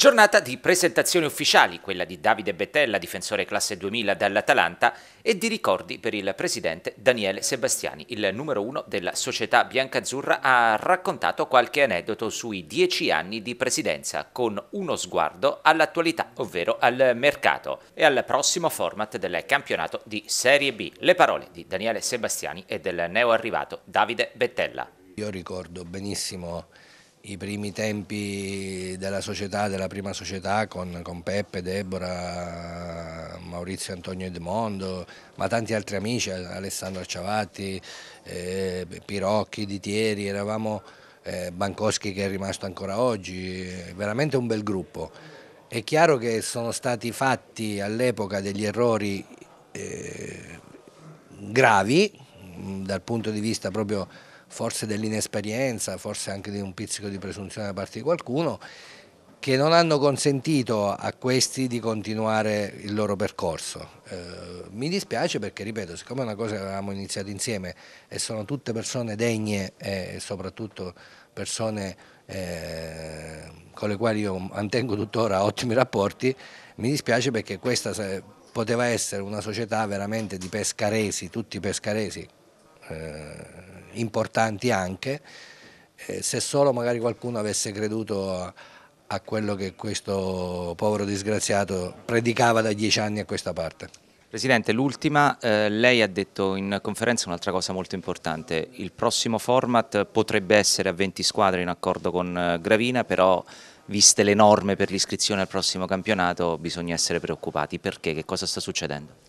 Giornata di presentazioni ufficiali, quella di Davide Bettella, difensore classe 2000 dall'Atalanta, e di ricordi per il presidente Daniele Sebastiani, il numero uno della società biancazzurra, ha raccontato qualche aneddoto sui dieci anni di presidenza, con uno sguardo all'attualità, ovvero al mercato, e al prossimo format del campionato di Serie B. Le parole di Daniele Sebastiani e del neo arrivato Davide Bettella. Io ricordo benissimo i primi tempi della società, della prima società con, con Peppe, Deborah, Maurizio Antonio Edmondo, ma tanti altri amici, Alessandro Acciavatti, eh, Pirocchi, Ditieri, eravamo eh, Bankowski che è rimasto ancora oggi, veramente un bel gruppo. È chiaro che sono stati fatti all'epoca degli errori eh, gravi dal punto di vista proprio forse dell'inesperienza, forse anche di un pizzico di presunzione da parte di qualcuno, che non hanno consentito a questi di continuare il loro percorso. Eh, mi dispiace perché, ripeto, siccome è una cosa che avevamo iniziato insieme e sono tutte persone degne e soprattutto persone eh, con le quali io mantengo tuttora ottimi rapporti, mi dispiace perché questa poteva essere una società veramente di pescaresi, tutti pescaresi. Eh, importanti anche, eh, se solo magari qualcuno avesse creduto a, a quello che questo povero disgraziato predicava da dieci anni a questa parte. Presidente, l'ultima, eh, lei ha detto in conferenza un'altra cosa molto importante, il prossimo format potrebbe essere a 20 squadre in accordo con eh, Gravina, però viste le norme per l'iscrizione al prossimo campionato bisogna essere preoccupati, perché? Che cosa sta succedendo?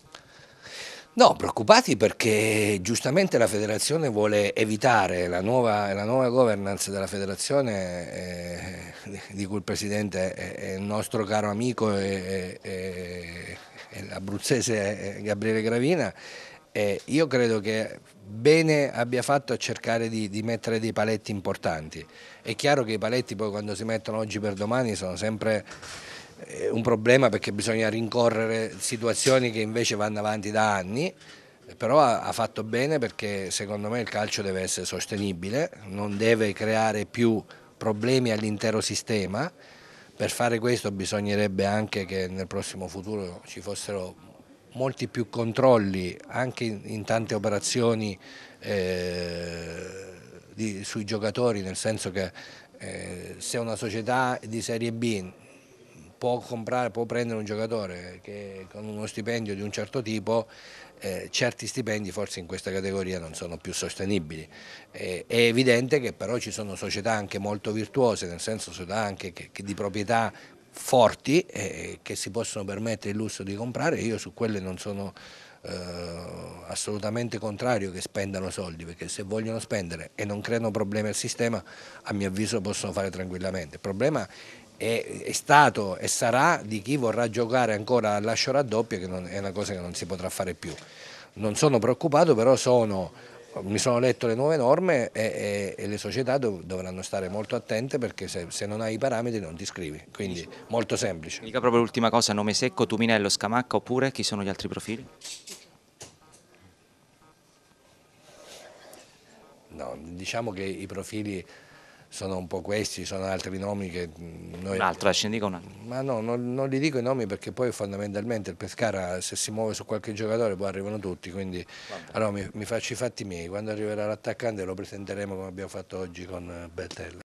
No, preoccupati perché giustamente la federazione vuole evitare la nuova, la nuova governance della federazione eh, di cui il presidente è, il nostro caro amico e, e, e l'abruzzese Gabriele Gravina. Eh, io credo che bene abbia fatto a cercare di, di, mettere dei paletti importanti. È chiaro che i paletti poi quando si mettono oggi per domani sono sempre eh, un problema perché bisogna rincorrere situazioni che invece vanno avanti da anni, però ha, fatto bene perché secondo me il calcio deve essere sostenibile, non deve creare più problemi all'intero sistema, per fare questo bisognerebbe anche che nel prossimo futuro ci fossero molti più controlli anche in, tante operazioni eh, di, sui giocatori, nel senso che eh, se una società di serie B può comprare, può prendere un giocatore che con uno stipendio di un certo tipo, eh, certi stipendi forse in questa categoria non sono più sostenibili. Eh, è evidente che però ci sono società anche molto virtuose, nel senso società anche che, che di proprietà forti eh, che si possono permettere il lusso di comprare, io su quelle non sono eh, assolutamente contrario che spendano soldi perché se vogliono spendere e non creano problemi al sistema a mio avviso possono fare tranquillamente. Il problema è, è, stato e sarà di chi vorrà giocare ancora al lascio raddoppio che non, è una cosa che non si potrà fare più. Non sono preoccupato però sono, mi sono letto le nuove norme e, e, e le società dov, dovranno stare molto attente perché se, se, non hai i parametri non ti scrivi, quindi molto semplice. Mi dica proprio l'ultima cosa, nome secco, Tuminello, Scamacca oppure chi sono gli altri profili? No, diciamo che i profili sono un po' questi, sono altri nomi che... Mm, noi... Un altro, ce ne dico un Ma no, non, non li dico i nomi perché poi fondamentalmente il Pescara se si muove su qualche giocatore poi arrivano tutti, quindi Vabbè. allora mi, mi, faccio i fatti miei, quando arriverà l'attaccante lo presenteremo come abbiamo fatto oggi con eh, Bertella.